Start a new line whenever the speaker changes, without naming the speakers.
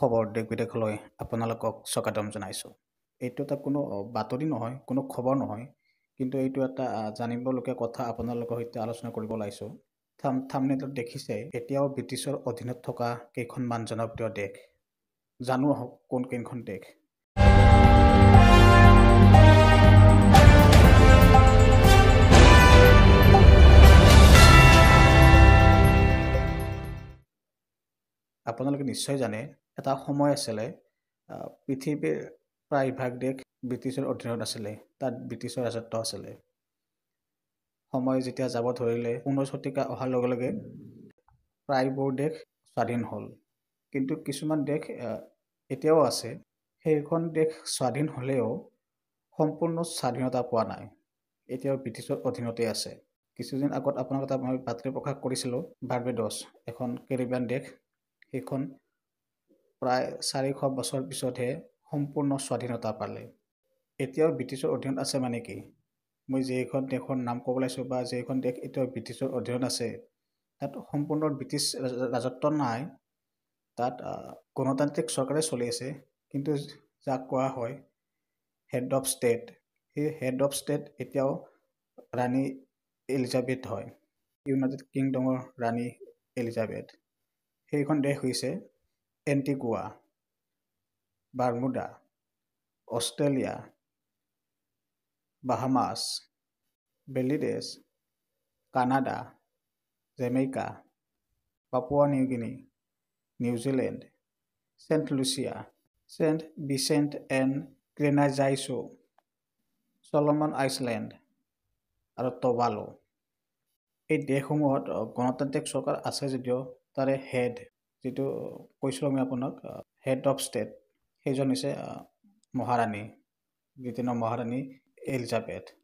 খবৰ দেশ বিদেশলৈ আপোনালোকক স্বাগতম জনাইছোঁ এইটো এটা কোনো বাতৰি নহয় কোনো খবৰ নহয় কিন্তু এইটো এটা জানিবলগীয়া কথা আপোনালোকৰ সৈতে আলোচনা কৰিব ওলাইছোঁ থাম থামনেটত দেখিছে এতিয়াও ব্ৰিটিছৰ অধীনত থকা কেইখনমান জনপ্ৰিয় দেশ জানো আহক কোন কেইখন দেশ আপোনালোকে নিশ্চয় জানে এটা সময় আছিলে পৃথিৱীৰ প্ৰায়ভাগ দেশ ব্ৰিটিছৰ অধীনত আছিলে তাত ব্ৰিটিছৰ ৰাজত্ব আছিলে সময় যেতিয়া যাব ধৰিলে ঊনৈছ শতিকা অহাৰ লগে লগে প্ৰায়বোৰ দেশ স্বাধীন হ'ল কিন্তু কিছুমান দেশ এতিয়াও আছে সেইখন দেশ স্বাধীন হ'লেও সম্পূৰ্ণ স্বাধীনতা পোৱা নাই এতিয়াও ব্ৰিটিছৰ অধীনতে আছে কিছুদিন আগত আপোনাক এটা মই বাতৰি প্ৰকাশ কৰিছিলোঁ বাৰ্বেডছ এখন কেৰিবিয়ান দেশ সেইখন প্ৰায় চাৰিশ বছৰ পিছতহে সম্পূৰ্ণ স্বাধীনতা পালে এতিয়াও ব্ৰিটিছৰ অধীনত আছে মানে কি মই যিখন দেশৰ নাম ক'ব লাগিছোঁ বা যিখন দেশ এতিয়াও ব্ৰিটিছৰ অধীনত আছে তাত সম্পূৰ্ণ ব্ৰিটিছ ৰাজত্ব নাই তাত গণতান্ত্ৰিক চৰকাৰে চলি আছে কিন্তু যাক কোৱা হয় হেড অফ ষ্টেট সেই হেড অফ ষ্টেট এতিয়াও ৰাণী এলিজাবেথ হয় ইউনাইটেড কিংডমৰ ৰাণী এলিজাবেথ সেইখন দেশ হৈছে এণ্টিগুৱা বাৰ্মুডা অষ্ট্ৰেলিয়া বাহামাছ বেলিডেছ Canada Jamaica Papua New Guinea New Zealand Saint Lucia Saint Vincent and গ্ৰেনাজাইছো চলমন আইচলেণ্ড আৰু টবালো এই দেশসমূহত গণতান্ত্ৰিক চৰকাৰ আছে যদিও তাৰে হেড যিটো কৈছিলোঁ আমি আপোনাক হেড অফ ষ্টেট সেইজন হৈছে মহাৰাণী ব্ৰিটেইনৰ মহাৰাণী এলিজাবেথ